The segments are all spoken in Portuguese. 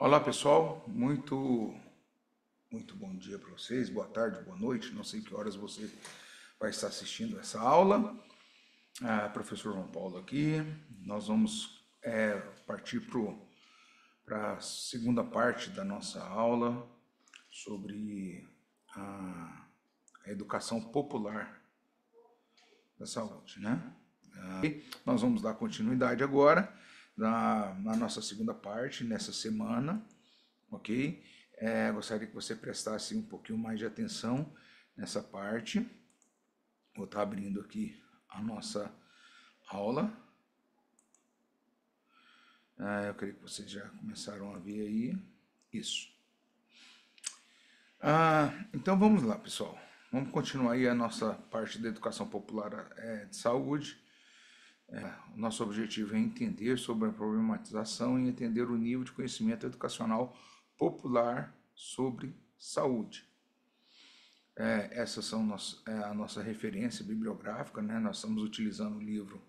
Olá pessoal, muito muito bom dia para vocês, boa tarde, boa noite, não sei que horas você vai estar assistindo essa aula. Ah, professor João Paulo aqui, nós vamos é, partir para a segunda parte da nossa aula sobre a, a educação popular da saúde, né? Ah, nós vamos dar continuidade agora na, na nossa segunda parte, nessa semana, ok? É, gostaria que você prestasse um pouquinho mais de atenção nessa parte. Vou estar tá abrindo aqui a nossa aula. É, eu creio que vocês já começaram a ver aí. Isso. Ah, então vamos lá, pessoal. Vamos continuar aí a nossa parte da educação popular é, de saúde. É, o nosso objetivo é entender sobre a problematização e entender o nível de conhecimento educacional popular sobre saúde. É, essas são nosso, é, a nossa referência bibliográfica, né? nós estamos utilizando o livro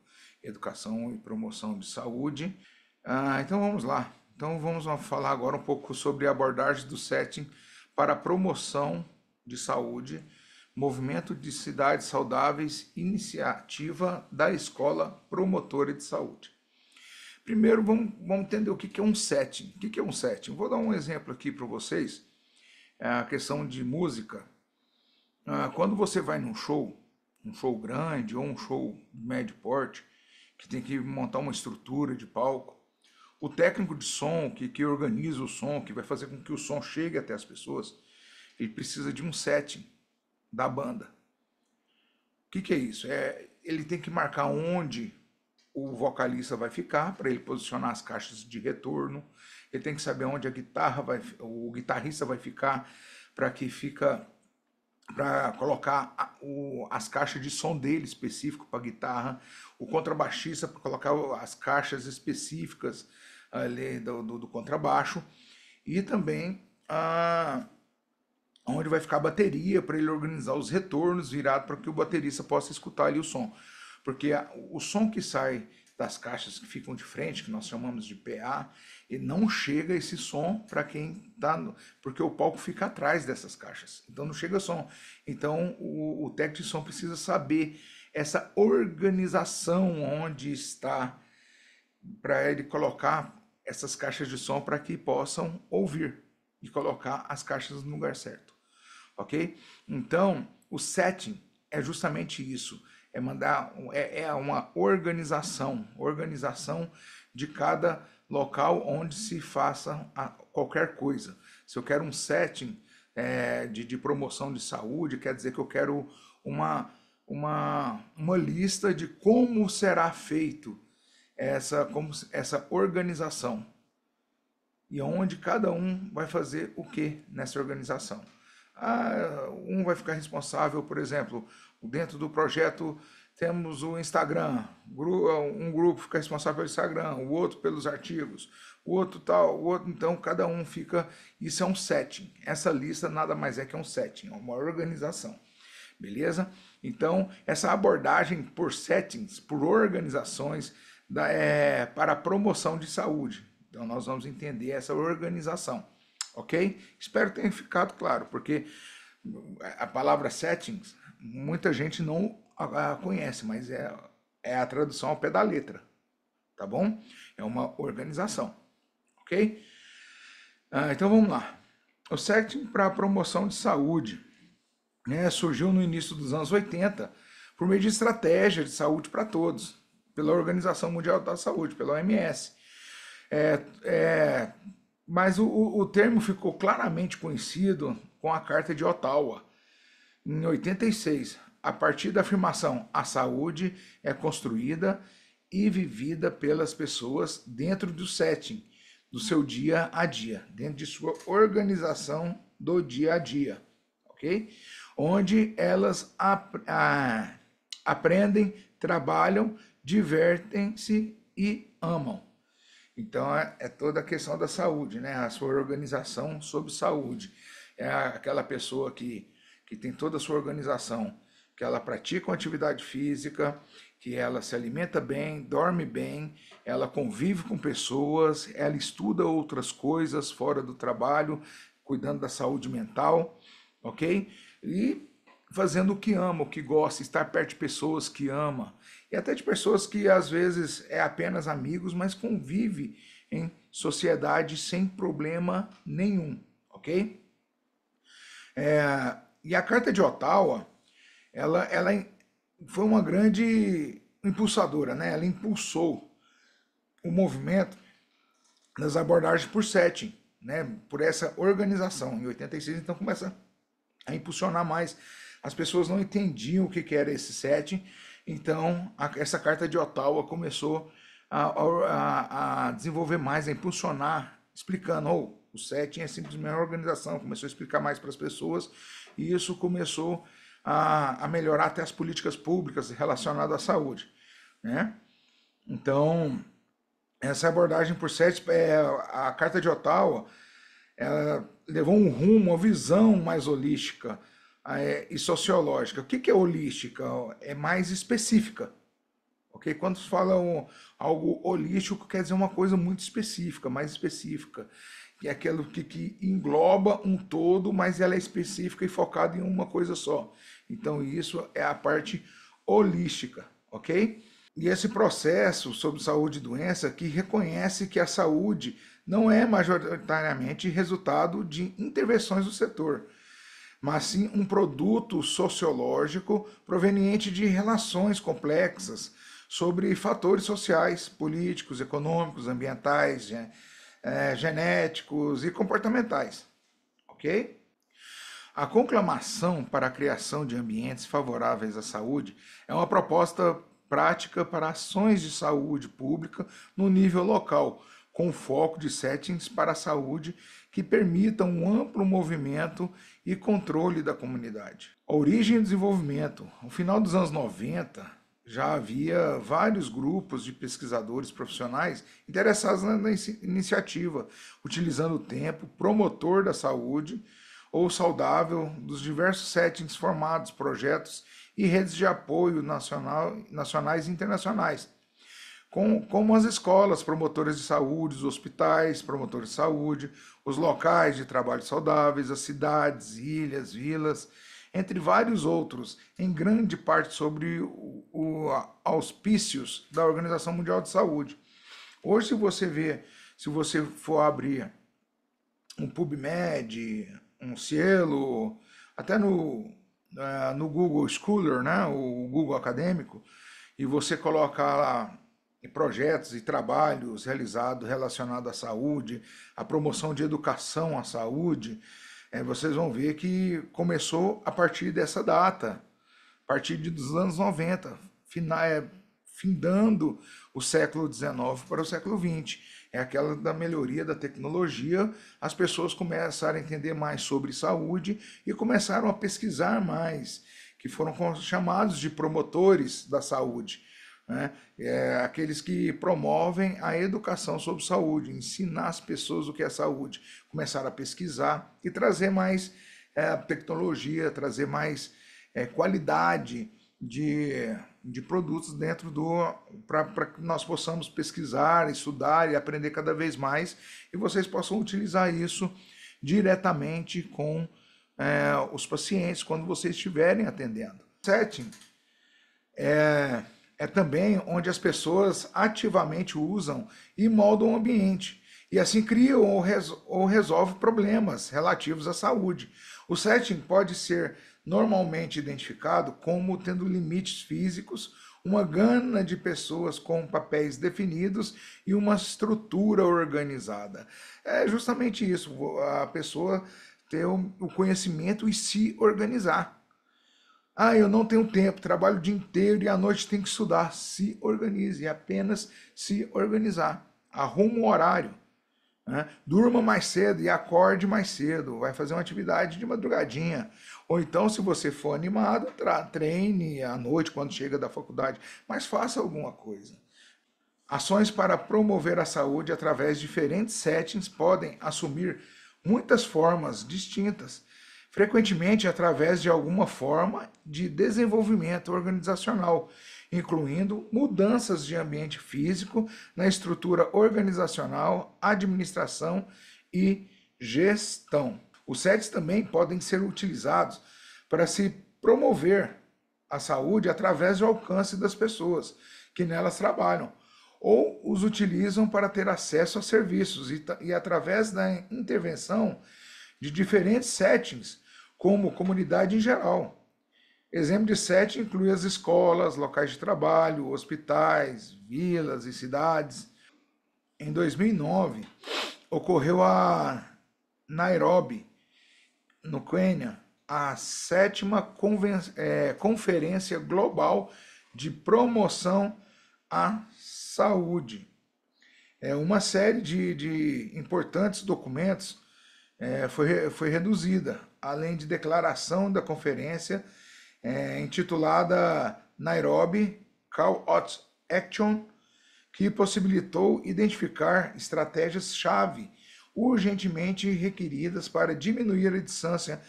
Educação e Promoção de Saúde. Ah, então vamos lá. Então vamos falar agora um pouco sobre a abordagem do setting para a promoção de saúde Movimento de Cidades Saudáveis, iniciativa da Escola Promotora de Saúde. Primeiro, vamos, vamos entender o que é um setting. O que é um setting? Vou dar um exemplo aqui para vocês. É a questão de música. Ah, quando você vai num show, um show grande ou um show de médio porte, que tem que montar uma estrutura de palco, o técnico de som, que, que organiza o som, que vai fazer com que o som chegue até as pessoas, ele precisa de um setting da banda. O que, que é isso? É, ele tem que marcar onde o vocalista vai ficar para ele posicionar as caixas de retorno. Ele tem que saber onde a guitarra vai, o guitarrista vai ficar para que fica para colocar o, as caixas de som dele específico para guitarra, o contrabaixista para colocar as caixas específicas ah, ali do, do, do contrabaixo e também a ah, onde vai ficar a bateria para ele organizar os retornos virado para que o baterista possa escutar ali o som. Porque a, o som que sai das caixas que ficam de frente, que nós chamamos de PA, e não chega esse som para quem está, porque o palco fica atrás dessas caixas, então não chega som. Então o, o técnico de som precisa saber essa organização onde está para ele colocar essas caixas de som para que possam ouvir e colocar as caixas no lugar certo ok? Então, o setting é justamente isso, é mandar é, é uma organização, organização de cada local onde se faça a, qualquer coisa. Se eu quero um setting é, de, de promoção de saúde, quer dizer que eu quero uma uma, uma lista de como será feito essa, como, essa organização e onde cada um vai fazer o que nessa organização. Ah, um vai ficar responsável, por exemplo, dentro do projeto temos o Instagram, um grupo fica responsável pelo Instagram, o outro pelos artigos, o outro tal, o outro então, cada um fica, isso é um setting. Essa lista nada mais é que é um setting, é uma organização. Beleza? Então, essa abordagem por settings, por organizações, da, é, para promoção de saúde. Então, nós vamos entender essa organização ok? Espero que tenha ficado claro, porque a palavra settings muita gente não a conhece, mas é, é a tradução ao pé da letra, tá bom? É uma organização, ok? Ah, então vamos lá. O setting para promoção de saúde né, surgiu no início dos anos 80 por meio de estratégia de saúde para todos, pela Organização Mundial da Saúde, pela OMS. É, é, mas o, o, termo ficou claramente conhecido com a Carta de Ottawa, em 86, a partir da afirmação a saúde é construída e vivida pelas pessoas dentro do setting, do seu dia a dia, dentro de sua organização do dia a dia, ok? Onde elas ap a, aprendem, trabalham, divertem-se e amam. Então é, é toda a questão da saúde, né? A sua organização sobre saúde. É aquela pessoa que, que tem toda a sua organização, que ela pratica uma atividade física, que ela se alimenta bem, dorme bem, ela convive com pessoas, ela estuda outras coisas fora do trabalho, cuidando da saúde mental, ok? E fazendo o que ama, o que gosta, estar perto de pessoas que ama e até de pessoas que às vezes é apenas amigos, mas convive em sociedade sem problema nenhum, ok? É, e a carta de Ottawa, ela, ela foi uma grande impulsadora, né? Ela impulsou o movimento das abordagens por setting, né? Por essa organização em 86, então começa a impulsionar mais. As pessoas não entendiam o que era esse setting então, a, essa carta de Ottawa começou a, a, a desenvolver mais, a impulsionar, explicando, ou oh, o SET é simplesmente uma organização, começou a explicar mais para as pessoas, e isso começou a, a melhorar até as políticas públicas relacionadas à saúde. Né? Então, essa abordagem por SET, é, a Carta de Ottawa, ela levou um rumo, uma visão mais holística, ah, é, e sociológica. O que, que é holística? É mais específica. Ok? Quando falam algo holístico, quer dizer uma coisa muito específica, mais específica. E é aquilo que, que engloba um todo, mas ela é específica e focada em uma coisa só. Então, isso é a parte holística, ok? E esse processo sobre saúde e doença que reconhece que a saúde não é majoritariamente resultado de intervenções do setor, mas sim um produto sociológico proveniente de relações complexas sobre fatores sociais, políticos, econômicos, ambientais, é, genéticos e comportamentais. Ok? A conclamação para a criação de ambientes favoráveis à saúde é uma proposta prática para ações de saúde pública no nível local, com foco de settings para a saúde que permitam um amplo movimento e controle da comunidade. origem e desenvolvimento. No final dos anos 90, já havia vários grupos de pesquisadores profissionais interessados na iniciativa, utilizando o tempo promotor da saúde ou saudável dos diversos settings formados, projetos e redes de apoio nacional, nacionais e internacionais com, como as escolas, promotoras de saúde, os hospitais, promotores de saúde, os locais de trabalho saudáveis, as cidades, ilhas, vilas, entre vários outros, em grande parte sobre o, o auspícios da Organização Mundial de Saúde. Hoje, se você vê, se você for abrir um PubMed, um Cielo, até no, eh, no Google Scholar, né, o Google Acadêmico, e você coloca lá em projetos e trabalhos realizados relacionados à saúde, à promoção de educação à saúde, é, vocês vão ver que começou a partir dessa data, a partir dos anos 90, fina, é, findando o século XIX para o século XX. É aquela da melhoria da tecnologia, as pessoas começaram a entender mais sobre saúde e começaram a pesquisar mais, que foram chamados de promotores da saúde né? é, aqueles que promovem a educação sobre saúde, ensinar as pessoas o que é saúde, começar a pesquisar e trazer mais é, tecnologia, trazer mais é, qualidade de, de produtos dentro do. para que nós possamos pesquisar, estudar e aprender cada vez mais e vocês possam utilizar isso diretamente com é, os pacientes quando vocês estiverem atendendo. Setting. É, é também onde as pessoas ativamente usam e moldam o ambiente, e assim criam ou, ou resolvem problemas relativos à saúde. O setting pode ser normalmente identificado como tendo limites físicos, uma gana de pessoas com papéis definidos e uma estrutura organizada. É justamente isso, a pessoa ter o conhecimento e se organizar. Ah, eu não tenho tempo, trabalho o dia inteiro e à noite tem que estudar. Se organize, é apenas se organizar. Arruma um horário. Né? Durma mais cedo e acorde mais cedo. Vai fazer uma atividade de madrugadinha. Ou então, se você for animado, treine à noite quando chega da faculdade. Mas faça alguma coisa. Ações para promover a saúde através de diferentes settings podem assumir muitas formas distintas frequentemente através de alguma forma de desenvolvimento organizacional, incluindo mudanças de ambiente físico na estrutura organizacional, administração e gestão. Os SETs também podem ser utilizados para se promover a saúde através do alcance das pessoas que nelas trabalham, ou os utilizam para ter acesso a serviços e, e através da intervenção de diferentes settings, como comunidade em geral. Exemplo de setting inclui as escolas, locais de trabalho, hospitais, vilas e cidades. Em 2009, ocorreu a Nairobi, no Quênia, a sétima é, conferência global de promoção à saúde. É uma série de, de importantes documentos é, foi, foi reduzida, além de declaração da conferência é, intitulada Nairobi Call Out Action, que possibilitou identificar estratégias-chave urgentemente requeridas para diminuir a distância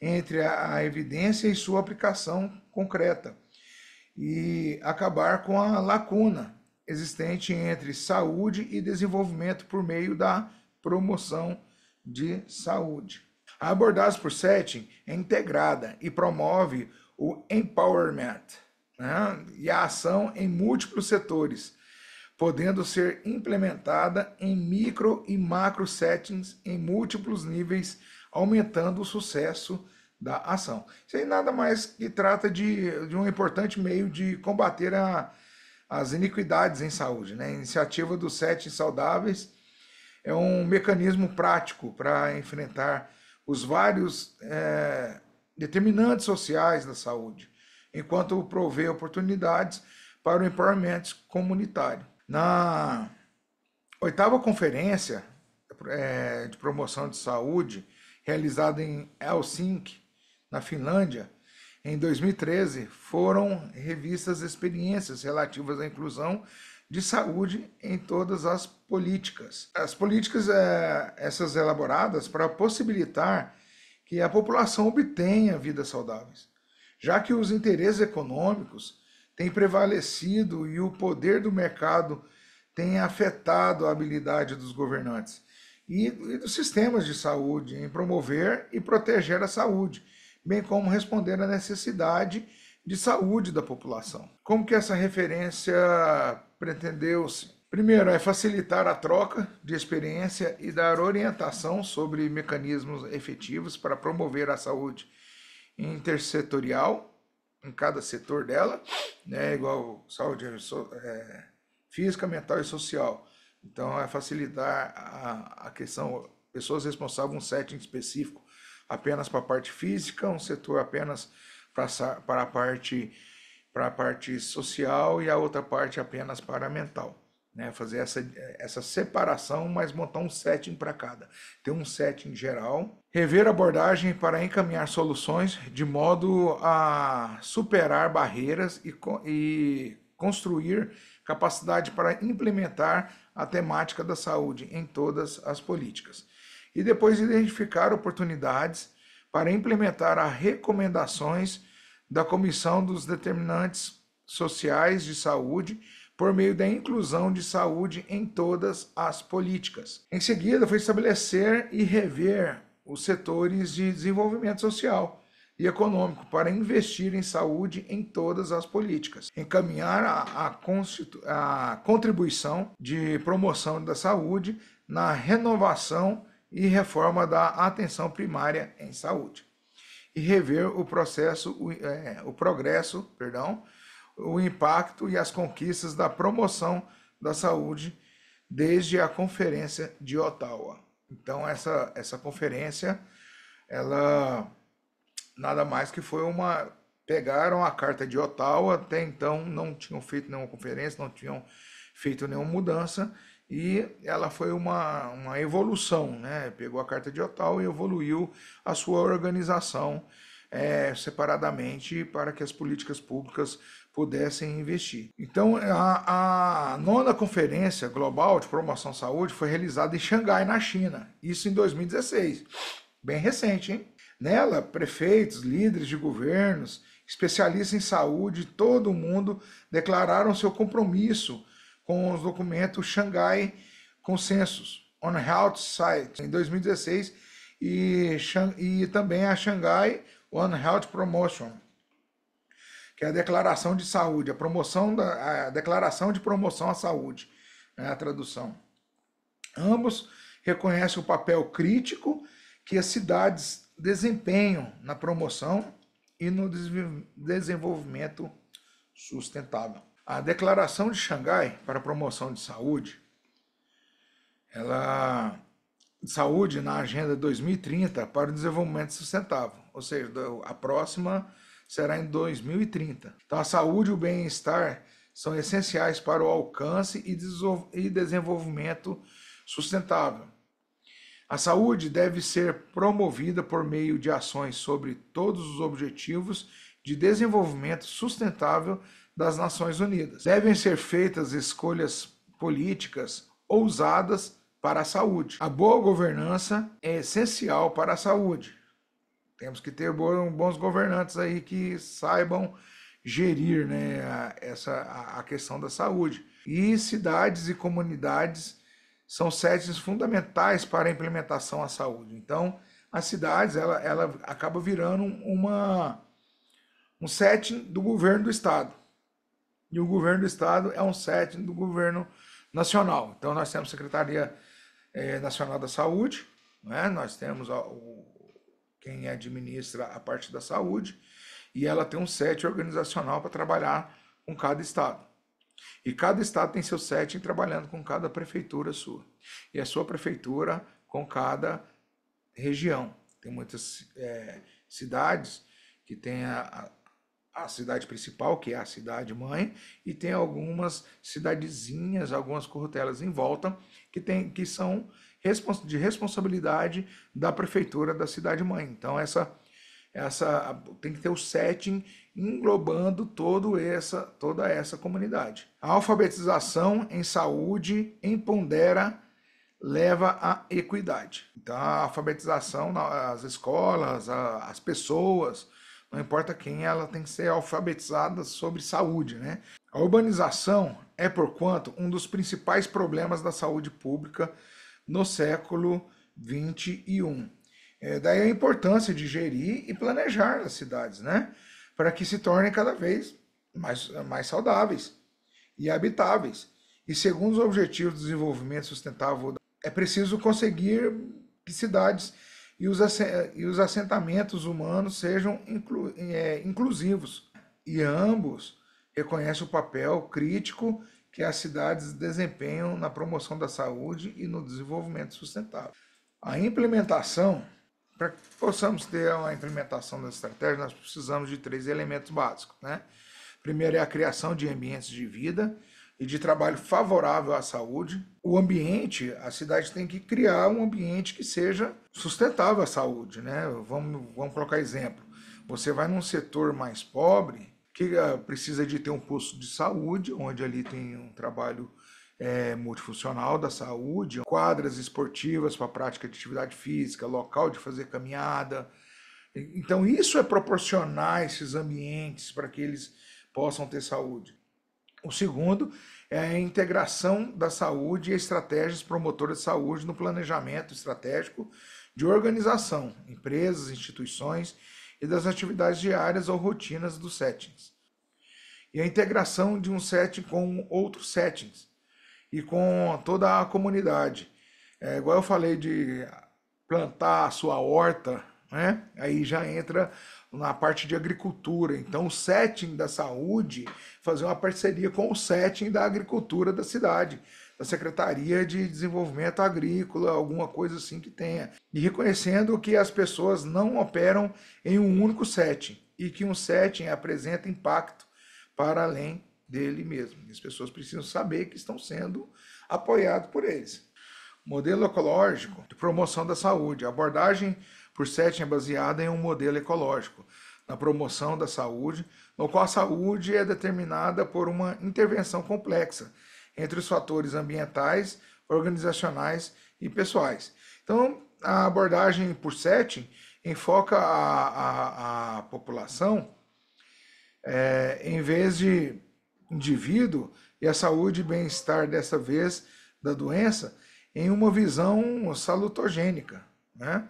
entre a evidência e sua aplicação concreta e acabar com a lacuna existente entre saúde e desenvolvimento por meio da promoção de saúde. A abordagem por setting é integrada e promove o empowerment né? e a ação em múltiplos setores, podendo ser implementada em micro e macro settings em múltiplos níveis, aumentando o sucesso da ação. Isso aí nada mais que trata de, de um importante meio de combater a, as iniquidades em saúde. Né? Iniciativa dos sete saudáveis é um mecanismo prático para enfrentar os vários é, determinantes sociais da saúde, enquanto provê oportunidades para o empowerment comunitário. Na oitava conferência é, de promoção de saúde, realizada em Helsinki, na Finlândia, em 2013, foram revistas experiências relativas à inclusão de saúde em todas as políticas. As políticas é, essas elaboradas para possibilitar que a população obtenha vidas saudáveis, já que os interesses econômicos têm prevalecido e o poder do mercado tem afetado a habilidade dos governantes e, e dos sistemas de saúde em promover e proteger a saúde, bem como responder à necessidade de saúde da população. Como que essa referência pretendeu-se? Primeiro, é facilitar a troca de experiência e dar orientação sobre mecanismos efetivos para promover a saúde intersetorial em cada setor dela, né, igual saúde é, física, mental e social. Então, é facilitar a, a questão, pessoas responsáveis um setting específico apenas para a parte física, um setor apenas para a parte para a parte social e a outra parte apenas para a mental. Né, fazer essa, essa separação, mas montar um setting para cada. Ter um setting geral, rever a abordagem para encaminhar soluções de modo a superar barreiras e, e construir capacidade para implementar a temática da saúde em todas as políticas. E depois identificar oportunidades para implementar as recomendações da Comissão dos Determinantes Sociais de Saúde por meio da inclusão de saúde em todas as políticas. Em seguida, foi estabelecer e rever os setores de desenvolvimento social e econômico para investir em saúde em todas as políticas, encaminhar a, a, a contribuição de promoção da saúde na renovação e reforma da atenção primária em saúde e rever o processo, o, é, o progresso, perdão, o impacto e as conquistas da promoção da saúde desde a conferência de Ottawa. Então essa essa conferência ela nada mais que foi uma pegaram a carta de Ottawa, até então não tinham feito nenhuma conferência, não tinham feito nenhuma mudança e ela foi uma, uma evolução, né? Pegou a carta de Ottawa e evoluiu a sua organização é, separadamente para que as políticas públicas pudessem investir. Então, a, a, nona conferência global de promoção à saúde foi realizada em Xangai, na China, isso em 2016, bem recente, hein? Nela, prefeitos, líderes de governos, especialistas em saúde, todo mundo declararam seu compromisso com os documentos Xangai Consensus on Health Sites em 2016 e, e também a Xangai One Health Promotion que é a declaração de saúde, a promoção da a declaração de promoção à saúde, né, a tradução. Ambos reconhecem o papel crítico que as cidades desempenham na promoção e no desenvolvimento sustentável. A Declaração de Xangai para a Promoção de Saúde, ela saúde na agenda 2030 para o desenvolvimento sustentável, ou seja, a próxima será em 2030. Então, a saúde e o bem-estar são essenciais para o alcance e desenvolvimento sustentável. A saúde deve ser promovida por meio de ações sobre todos os objetivos de desenvolvimento sustentável das Nações Unidas. Devem ser feitas escolhas políticas ousadas para a saúde. A boa governança é essencial para a saúde. Temos que ter bons governantes aí que saibam gerir né, a, essa, a, questão da saúde. E cidades e comunidades são setes fundamentais para a implementação à saúde. Então, as cidades ela, ela acaba virando uma, um setting do governo do estado. E o governo do estado é um setting do governo nacional. Então, nós temos a Secretaria eh, Nacional da Saúde, né? nós temos o quem administra a parte da saúde, e ela tem um set organizacional para trabalhar com cada estado. E cada estado tem seu set trabalhando com cada prefeitura sua. E a sua prefeitura com cada região. Tem muitas é, cidades que tem a, a, a cidade principal, que é a cidade mãe, e tem algumas cidadezinhas, algumas corrutelas em volta, que, tem, que são de responsabilidade da prefeitura da cidade-mãe. Então, essa, essa tem que ter o setting englobando todo essa, toda essa comunidade. A alfabetização em saúde empodera leva à equidade. Então, a alfabetização nas escolas, as pessoas, não importa quem, ela tem que ser alfabetizada sobre saúde, né? A urbanização é, porquanto, um dos principais problemas da saúde pública no século 21. É, daí a importância de gerir e planejar as cidades, né? Para que se tornem cada vez mais, mais saudáveis e habitáveis. E segundo os objetivos do desenvolvimento sustentável, é preciso conseguir que cidades e os assentamentos humanos sejam inclu, é, inclusivos. E ambos reconhecem o papel crítico que as cidades desempenham na promoção da saúde e no desenvolvimento sustentável. A implementação, para que possamos ter uma implementação da estratégia, nós precisamos de três elementos básicos. Né? Primeiro é a criação de ambientes de vida e de trabalho favorável à saúde. O ambiente, a cidade tem que criar um ambiente que seja sustentável à saúde. Né? Vamos, vamos colocar exemplo. Você vai num setor mais pobre, que ah, precisa de ter um posto de saúde, onde ali tem um trabalho é, multifuncional da saúde, quadras esportivas para prática de atividade física, local de fazer caminhada. Então, isso é proporcionar esses ambientes para que eles possam ter saúde. O segundo é a integração da saúde e estratégias promotoras de saúde no planejamento estratégico de organização, empresas, instituições e das atividades diárias ou rotinas dos settings. E a integração de um setting com outros settings e com toda a comunidade. É, igual eu falei de plantar a sua horta, né? aí já entra na parte de agricultura. Então, o setting da saúde, fazer uma parceria com o setting da agricultura da cidade da Secretaria de Desenvolvimento Agrícola, alguma coisa assim que tenha. E reconhecendo que as pessoas não operam em um único setting e que um setting apresenta impacto para além dele mesmo. As pessoas precisam saber que estão sendo apoiados por eles. Modelo ecológico de promoção da saúde. A abordagem por setting é baseada em um modelo ecológico na promoção da saúde, no qual a saúde é determinada por uma intervenção complexa entre os fatores ambientais, organizacionais e pessoais. Então, a abordagem por setting enfoca a, a, a população é, em vez de indivíduo e a saúde e bem-estar, dessa vez, da doença, em uma visão salutogênica. Né?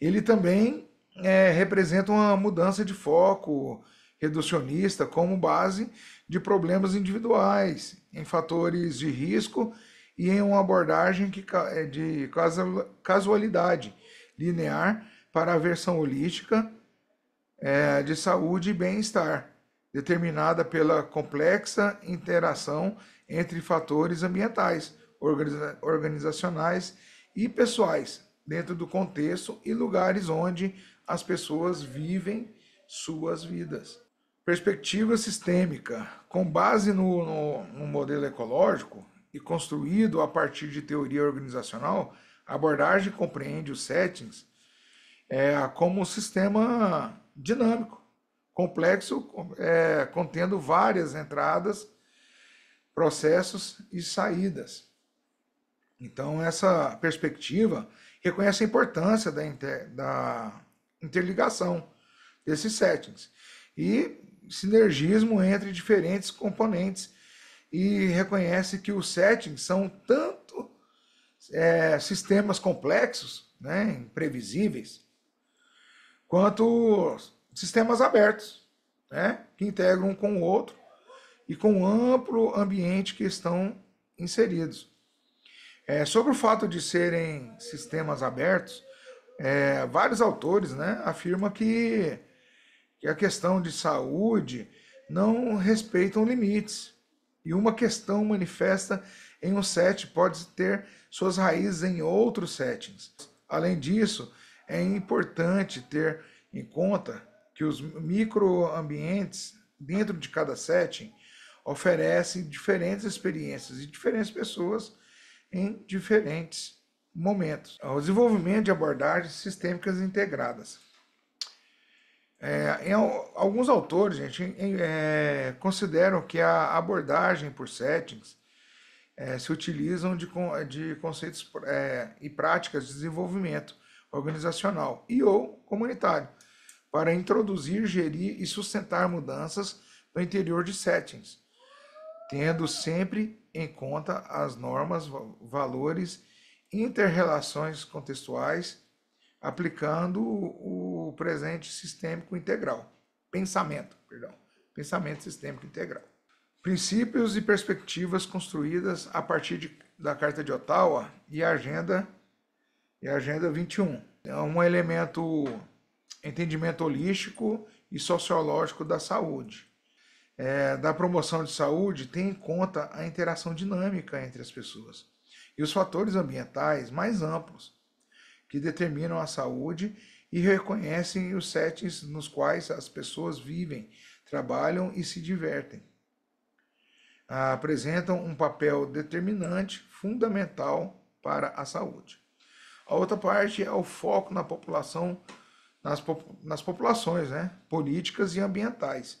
Ele também é, representa uma mudança de foco, reducionista como base de problemas individuais, em fatores de risco e em uma abordagem que, eh, de casualidade linear para a versão holística é, de saúde e bem-estar, determinada pela complexa interação entre fatores ambientais, organizacionais e pessoais, dentro do contexto e lugares onde as pessoas vivem suas vidas perspectiva sistêmica, com base no, no, no, modelo ecológico e construído a partir de teoria organizacional, a abordagem compreende os settings é, como um sistema dinâmico, complexo, é, contendo várias entradas, processos e saídas. Então, essa perspectiva reconhece a importância da, inter, da interligação desses settings. E sinergismo entre diferentes componentes e reconhece que os settings são tanto é, sistemas complexos, né, imprevisíveis, quanto sistemas abertos, né, que integram um com o outro e com o amplo ambiente que estão inseridos. É, sobre o fato de serem sistemas abertos, é, vários autores né, afirmam que que a questão de saúde não respeitam limites. E uma questão manifesta em um set pode ter suas raízes em outros settings. Além disso, é importante ter em conta que os microambientes dentro de cada setting oferecem diferentes experiências e diferentes pessoas em diferentes momentos. O desenvolvimento de abordagens sistêmicas integradas. É, em, alguns autores, gente, é, consideram que a abordagem por settings é, se utilizam de, de conceitos é, e práticas de desenvolvimento organizacional e ou comunitário para introduzir, gerir e sustentar mudanças no interior de settings, tendo sempre em conta as normas, valores, interrelações contextuais aplicando o presente sistêmico integral. Pensamento, perdão. Pensamento sistêmico integral. Princípios e perspectivas construídas a partir de, da Carta de Ottawa e a Agenda, e agenda 21. É um elemento entendimento holístico e sociológico da saúde. É, da promoção de saúde tem em conta a interação dinâmica entre as pessoas e os fatores ambientais mais amplos que determinam a saúde e reconhecem os settings nos quais as pessoas vivem, trabalham e se divertem. Apresentam um papel determinante, fundamental para a saúde. A outra parte é o foco na população, nas, nas populações né, políticas e ambientais.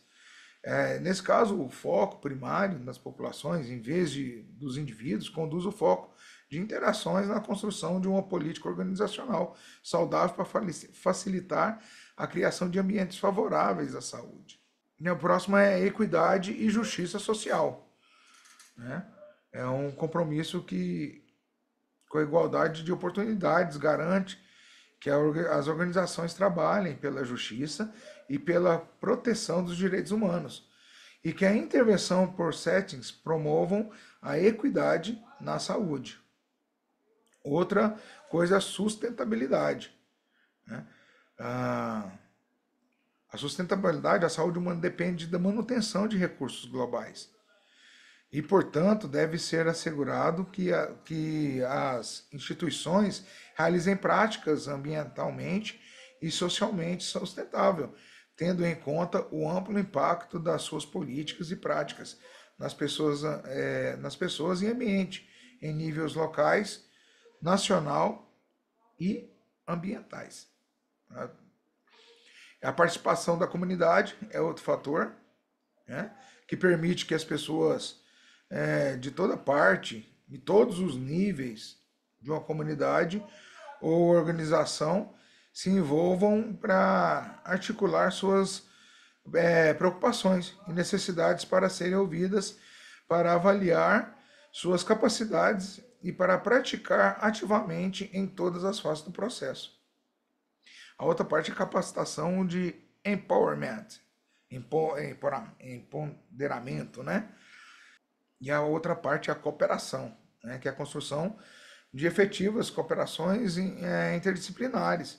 É, nesse caso, o foco primário nas populações, em vez de, dos indivíduos, conduz o foco de interações na construção de uma política organizacional saudável para facilitar a criação de ambientes favoráveis à saúde. E a próxima é equidade e justiça social. Né? É um compromisso que, com a igualdade de oportunidades, garante que as organizações trabalhem pela justiça e pela proteção dos direitos humanos, e que a intervenção por settings promovam a equidade na saúde. Outra coisa é a sustentabilidade. Né? Ah, a sustentabilidade, a saúde humana depende da manutenção de recursos globais. E, portanto, deve ser assegurado que, a, que as instituições realizem práticas ambientalmente e socialmente sustentável, tendo em conta o amplo impacto das suas políticas e práticas nas pessoas, é, nas pessoas e ambiente, em níveis locais nacional e ambientais. Né? A participação da comunidade é outro fator né? que permite que as pessoas é, de toda parte, de todos os níveis de uma comunidade ou organização, se envolvam para articular suas é, preocupações e necessidades para serem ouvidas, para avaliar suas capacidades e para praticar ativamente em todas as fases do processo. A outra parte é capacitação de empowerment, empoderamento, né? E a outra parte é a cooperação, né? que é a construção de efetivas cooperações é, interdisciplinares,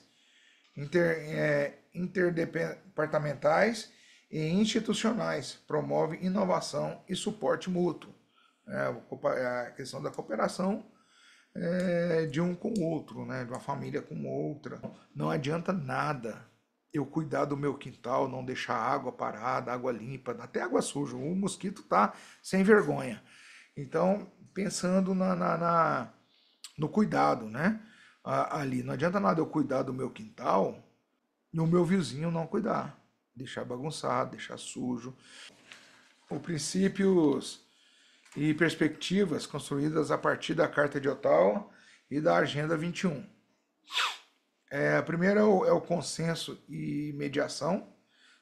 inter, é, interdepartamentais e institucionais, promove inovação e suporte mútuo. É, é a questão da cooperação é, de um com o outro, né? de uma família com outra. Não adianta nada eu cuidar do meu quintal, não deixar água parada, água limpa, até água suja. O mosquito tá sem vergonha. Então, pensando na, na, na no cuidado, né? ali. Não adianta nada eu cuidar do meu quintal e o meu vizinho não cuidar. Deixar bagunçado, deixar sujo. O princípios e perspectivas construídas a partir da Carta de Ottawa e da Agenda 21. É, a primeira é o, é o consenso e mediação,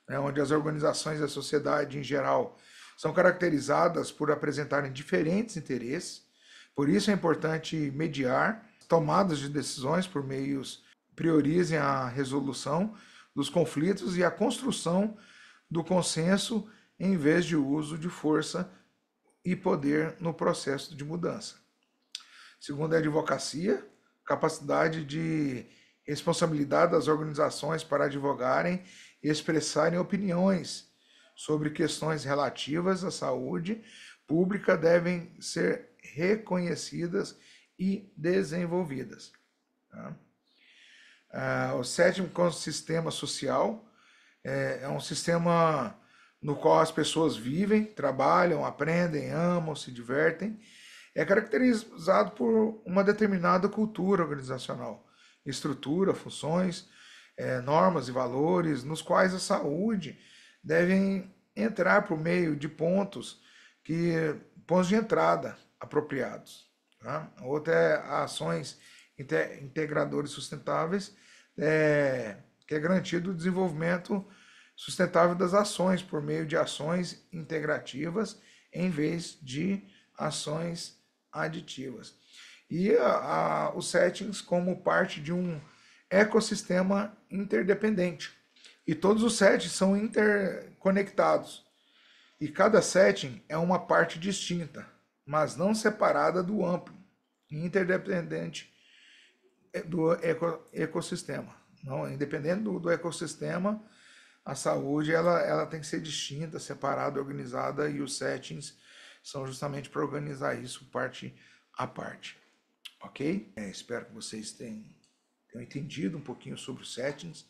né, onde as organizações e a sociedade em geral são caracterizadas por apresentarem diferentes interesses, por isso é importante mediar tomadas de decisões por meios priorizem a resolução dos conflitos e a construção do consenso em vez de uso de força e poder no processo de mudança. Segundo, a advocacia, capacidade de responsabilidade das organizações para advogarem e expressarem opiniões sobre questões relativas à saúde pública devem ser reconhecidas e desenvolvidas. Tá? Ah, o sétimo é sistema social é, é um sistema no qual as pessoas vivem, trabalham, aprendem, amam, se divertem, é caracterizado por uma determinada cultura organizacional, estrutura, funções, é, normas e valores, nos quais a saúde devem entrar por meio de pontos que pontos de entrada apropriados. Tá? Outra é ações integradoras sustentáveis, é, que é garantido o desenvolvimento sustentável das ações por meio de ações integrativas em vez de ações aditivas. E a, a, os settings como parte de um ecossistema interdependente. E todos os settings são interconectados. E cada setting é uma parte distinta, mas não separada do amplo, interdependente eh, do eco, ecossistema. Não, independente do, do ecossistema, a saúde ela, ela tem que ser distinta, separada, organizada e os settings são justamente para organizar isso parte a parte, ok? É, espero que vocês tenham, tenham, entendido um pouquinho sobre os settings,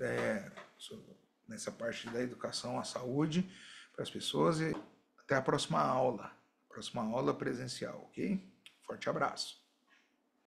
é, sobre, nessa parte da educação à saúde para as pessoas e até a próxima aula, próxima aula presencial, ok? Forte abraço!